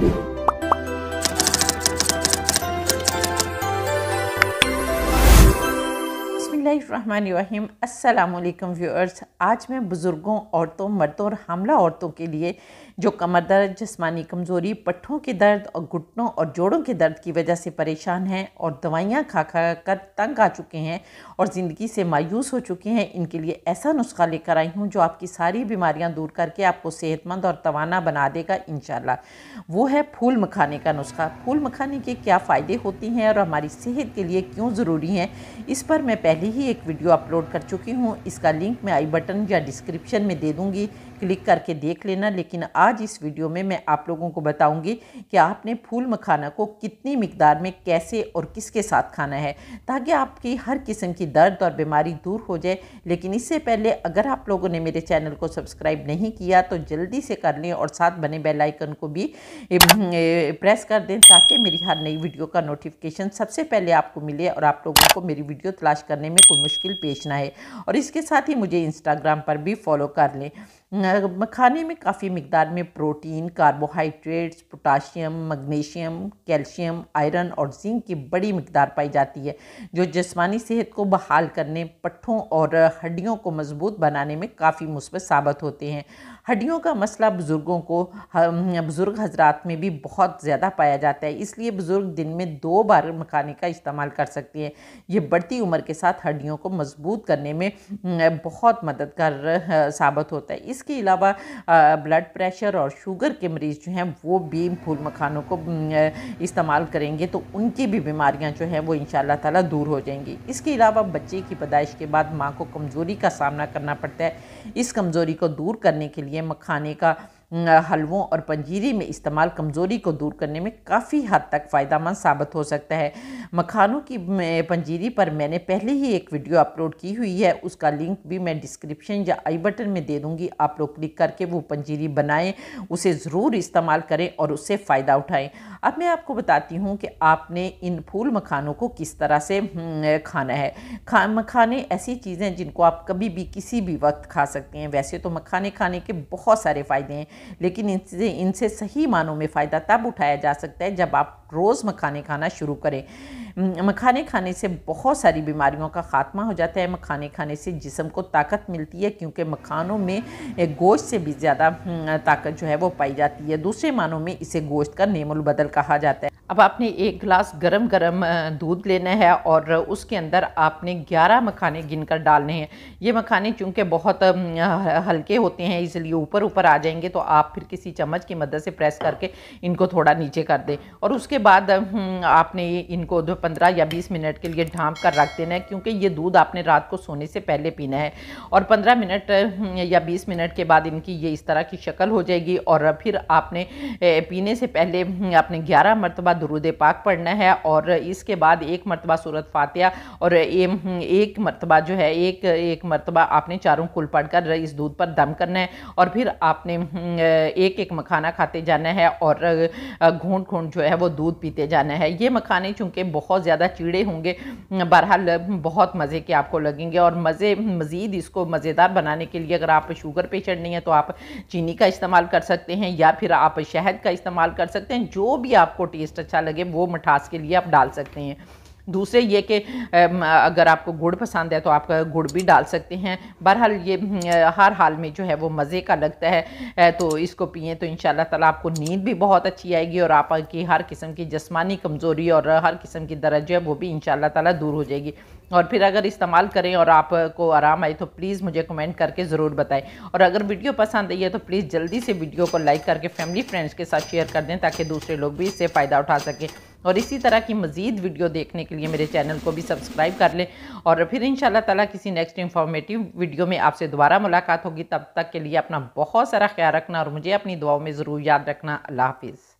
बसमीम अल्लाम व्यूअर्स आज मैं बुज़ुर्गों औरतों मर्दों और हमला औरतों के लिए जो कमर दर्द जिसमानी कमज़ोरी पट्ठों के दर्द और घुटनों और जोड़ों के दर्द की वजह से परेशान हैं और दवाइयाँ खा खा कर तंग आ चुके हैं और ज़िंदगी से मायूस हो चुके हैं इनके लिए ऐसा नुस्खा लेकर आई हूँ जो आपकी सारी बीमारियाँ दूर करके आपको सेहतमंद और तवाना बना देगा इन वो है फूल मखाने का नुस्खा फूल मखाने के क्या फ़ायदे होते हैं और हमारी सेहत के लिए क्यों ज़रूरी हैं इस पर मैं पहले ही एक वीडियो अपलोड कर चुकी हूँ इसका लिंक मैं आई बटन या डिस्क्रिप्शन में दे दूँगी क्लिक करके देख लेना लेकिन आज आज इस वीडियो में मैं आप लोगों को बताऊंगी कि आपने फूल मखाना को कितनी मकदार में कैसे और किसके साथ खाना है ताकि आपकी हर किस्म की दर्द और बीमारी दूर हो जाए लेकिन इससे पहले अगर आप लोगों ने मेरे चैनल को सब्सक्राइब नहीं किया तो जल्दी से कर लें और साथ बने बेलाइकन को भी प्रेस कर दें ताकि मेरी हर नई वीडियो का नोटिफिकेशन सबसे पहले आपको मिले और आप लोगों को मेरी वीडियो तलाश करने में कोई मुश्किल पेश ना आए और इसके साथ ही मुझे इंस्टाग्राम पर भी फॉलो कर लें मखाने में काफ़ी मकदार में protein carbohydrates potassium magnesium calcium iron और जिंक की बड़ी मकदार पाई जाती है जो जिसमानी सेहत को बहाल करने पट्ठों और हड्डियों को मजबूत बनाने में काफ़ी मुस्बत साबित होते हैं हड्डियों का मसला बुज़ुर्गों को बुज़ुर्ग हजरात में भी बहुत ज़्यादा पाया जाता है इसलिए बुज़ुर्ग दिन में दो बार मखाने का इस्तेमाल कर सकते हैं ये बढ़ती उम्र के साथ हड्डियों को मजबूत करने में बहुत मददगार साबित होता है इस इसके अलावा ब्लड प्रेशर और शुगर के मरीज़ जो हैं वो भी फूल मखानों को इस्तेमाल करेंगे तो उनकी भी बीमारियाँ जो हैं वो इन ताला दूर हो जाएंगी इसके अलावा बच्चे की पैदाइश के बाद माँ को कमज़ोरी का सामना करना पड़ता है इस कमज़ोरी को दूर करने के लिए मखाने का हलवों और पंजीरी में इस्तेमाल कमज़ोरी को दूर करने में काफ़ी हद तक फ़ायदा मंद साबित हो सकता है मखानों की पंजीरी पर मैंने पहले ही एक वीडियो अपलोड की हुई है उसका लिंक भी मैं डिस्क्रिप्शन या आई बटन में दे दूँगी आप लोग क्लिक करके वो पंजीरी बनाएँ उसे ज़रूर इस्तेमाल करें और उससे फ़ायदा उठाएँ अब मैं आपको बताती हूँ कि आपने इन फूल मखानों को किस तरह से हम्म, खाना है खा मखाने ऐसी चीज़ें जिनको आप कभी भी किसी भी वक्त खा सकते हैं वैसे तो मखाने खाने के बहुत सारे फ़ायदे हैं लेकिन इनसे इनसे सही मानों में फ़ायदा तब उठाया जा सकता है जब आप रोज़ मखाने खाना शुरू करें हम्म, मखाने खाने से बहुत सारी बीमारियों का ख़ात्मा हो जाता है मखाने खाने से जिसम को ताकत मिलती है क्योंकि मखानों में गोश्त से भी ज़्यादा हम्म, ताकत जो है वो पाई जाती है दूसरे मानों में इसे गोश्त का बदल कहा जाता है अब आपने एक गिलास गरम गरम दूध लेना है और उसके अंदर आपने 11 मखाने गिन कर डालने हैं ये मखाने चूँकि बहुत हल्के होते हैं इसलिए ऊपर ऊपर आ जाएंगे तो आप फिर किसी चम्मच की मदद से प्रेस करके इनको थोड़ा नीचे कर दें और उसके बाद हम्म, आपने इनको 15 या 20 मिनट के लिए ढांप कर रख देना है क्योंकि ये दूध आपने रात को सोने से पहले पीना है और 15 मिनट हम्म, या 20 मिनट के बाद इनकी ये इस तरह की शक्ल हो जाएगी और फिर आपने पीने से पहले हम्म, आपने ग्यारह मरतबा दरूद पाक पढ़ना है और इसके बाद एक मरतबा सूरत फातिया और हम्म, एक मरतबा जो है एक एक मरतबा आपने चारों कुल पढ़ कर इस दूध पर दम करना है और फिर आपने एक एक मखाना खाते जाना है और घूट घूट जो है वो दूध पीते जाना है ये मखाने चूँकि बहुत बहुत ज़्यादा चीड़े होंगे बहरहाल बहुत मज़े के आपको लगेंगे और मज़े मज़ीद इसको मज़ेदार बनाने के लिए अगर आप शुगर पेशेंट नहीं है तो आप चीनी का इस्तेमाल कर सकते हैं या फिर आप शहद का इस्तेमाल कर सकते हैं जो भी आपको टेस्ट अच्छा लगे वो मिठास के लिए आप डाल सकते हैं दूसरे ये कि अगर आपको गुड़ पसंद है तो आप गुड़ भी डाल सकते हैं बहरहाल ये हम्म, हर हाल में जो है वो मज़े का लगता है तो इसको पिए तो इन ताला आपको नींद भी बहुत अच्छी आएगी और आपकी हर किस्म की जस्मानी कमज़ोरी और हर किस्म की दर्द जो है वो भी इन ताला दूर हो जाएगी और फिर अगर इस्तेमाल करें और आपको आराम आए तो प्लीज़ मुझे कमेंट करके ज़रूर बताएं और अगर वीडियो पसंद आई है तो प्लीज़ जल्दी से वीडियो को लाइक करके फैमिली फ्रेंड्स के साथ शेयर कर दें ताकि दूसरे लोग भी इससे फ़ायदा उठा सकें और इसी तरह की मज़ीद वीडियो देखने के लिए मेरे चैनल को भी सब्सक्राइब कर लें और फिर इन ताला किसी नेक्स्ट इन्फॉर्मेटिव वीडियो में आपसे दोबारा मुलाकात होगी तब तक के लिए अपना बहुत सारा ख्याल रखना और मुझे अपनी दुआओं में ज़रूर याद रखना अल्लाह हाफिज़